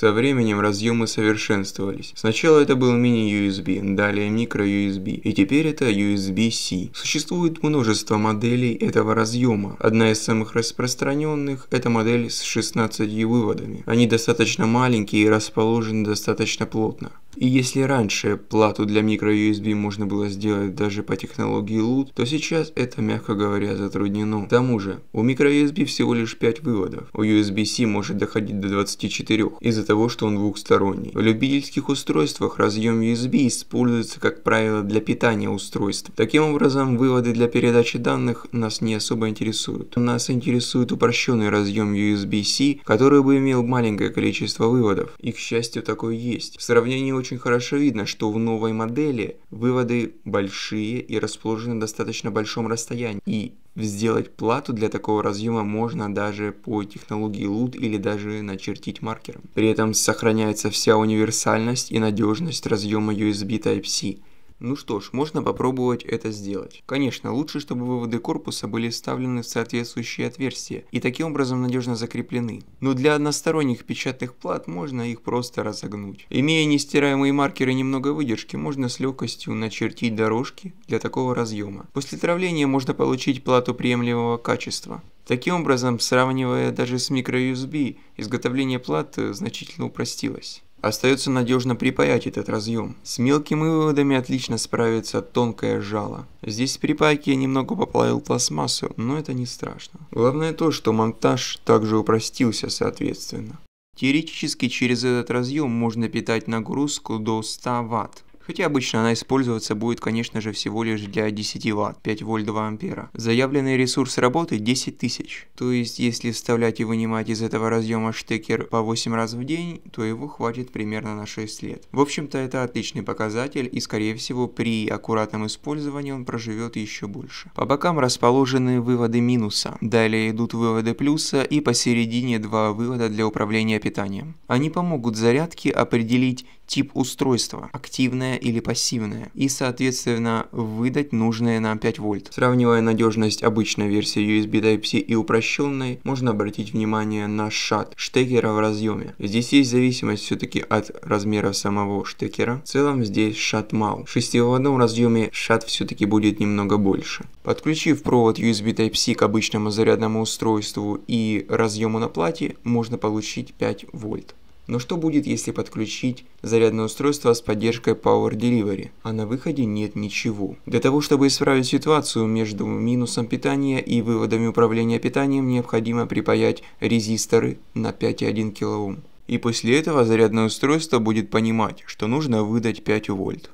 Со временем разъемы совершенствовались. Сначала это был мини-USB, далее микро-USB, и теперь это USB-C. Существует множество моделей этого разъема. Одна из самых распространенных – это модель с 16 выводами. Они достаточно маленькие и расположены достаточно плотно. И если раньше плату для microUSB можно было сделать даже по технологии LUT, то сейчас это, мягко говоря, затруднено. К тому же, у microUSB всего лишь 5 выводов. У USB-C может доходить до 24, из-за того, что он двухсторонний. В любительских устройствах разъем USB используется, как правило, для питания устройств. Таким образом, выводы для передачи данных нас не особо интересуют. Нас интересует упрощенный разъем USB-C, который бы имел маленькое количество выводов. И, к счастью, такой есть. В сравнении очень хорошо видно, что в новой модели выводы большие и расположены на достаточно большом расстоянии. И сделать плату для такого разъема можно даже по технологии LUT или даже начертить маркером. При этом сохраняется вся универсальность и надежность разъема USB Type-C. Ну что ж, можно попробовать это сделать. Конечно, лучше, чтобы выводы корпуса были вставлены в соответствующие отверстия и таким образом надежно закреплены. Но для односторонних печатных плат можно их просто разогнуть. Имея нестираемые маркеры немного выдержки, можно с легкостью начертить дорожки для такого разъема. После травления можно получить плату приемлемого качества. Таким образом, сравнивая даже с microUSB, изготовление плат э, значительно упростилось. Остается надежно припаять этот разъем. С мелкими выводами отлично справится тонкое жало. Здесь в припайке я немного поплавил пластмассу, но это не страшно. Главное то, что монтаж также упростился соответственно. Теоретически через этот разъем можно питать нагрузку до 100 Вт. Хотя обычно она использоваться будет, конечно же, всего лишь для 10 Вт, 5 вольт 2 ампера. Заявленный ресурс работы 10 тысяч. То есть, если вставлять и вынимать из этого разъема штекер по 8 раз в день, то его хватит примерно на 6 лет. В общем-то, это отличный показатель и, скорее всего, при аккуратном использовании он проживет еще больше. По бокам расположены выводы минуса, далее идут выводы плюса и посередине два вывода для управления питанием. Они помогут зарядке определить тип устройства, активное или пассивное, и соответственно выдать нужное нам 5 вольт. Сравнивая надежность обычной версии USB Type-C и упрощенной, можно обратить внимание на шат штекера в разъеме. Здесь есть зависимость все-таки от размера самого штекера. В целом здесь шат мал. В шестиводном разъеме шат все-таки будет немного больше. Подключив провод USB Type-C к обычному зарядному устройству и разъему на плате, можно получить 5 вольт. Но что будет, если подключить зарядное устройство с поддержкой Power Delivery? А на выходе нет ничего. Для того, чтобы исправить ситуацию между минусом питания и выводами управления питанием, необходимо припаять резисторы на 5,1 кОм. И после этого зарядное устройство будет понимать, что нужно выдать 5 вольт.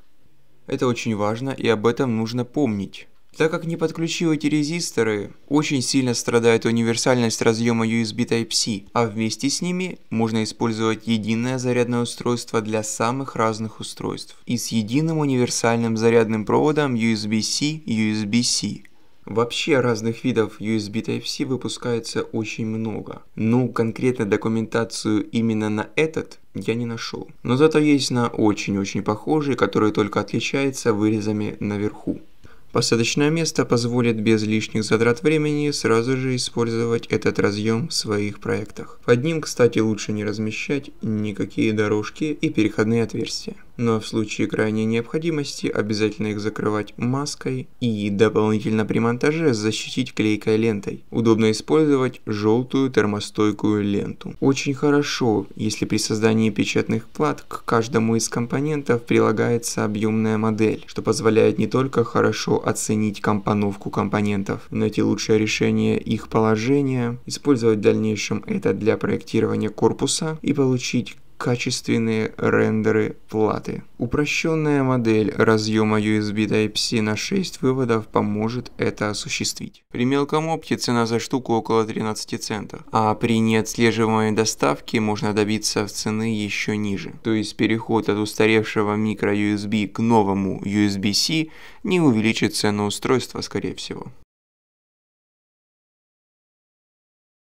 Это очень важно и об этом нужно помнить. Так как не подключил эти резисторы, очень сильно страдает универсальность разъема USB Type-C, а вместе с ними можно использовать единое зарядное устройство для самых разных устройств и с единым универсальным зарядным проводом USB-C USB-C. Вообще разных видов USB Type-C выпускается очень много. Ну, конкретно документацию именно на этот я не нашел. Но зато есть на очень-очень похожие, которые только отличаются вырезами наверху. Посадочное место позволит без лишних затрат времени сразу же использовать этот разъем в своих проектах. Под ним, кстати, лучше не размещать никакие дорожки и переходные отверстия но в случае крайней необходимости обязательно их закрывать маской и дополнительно при монтаже защитить клейкой лентой. Удобно использовать желтую термостойкую ленту. Очень хорошо, если при создании печатных плат к каждому из компонентов прилагается объемная модель, что позволяет не только хорошо оценить компоновку компонентов, найти лучшее решение их положения, использовать в дальнейшем это для проектирования корпуса и получить качественные рендеры платы. Упрощенная модель разъема USB Type-C на 6 выводов поможет это осуществить. При мелком опте цена за штуку около 13 центов, а при неотслеживаемой доставке можно добиться цены еще ниже. То есть переход от устаревшего микро USB к новому USB-C не увеличит цену устройства скорее всего.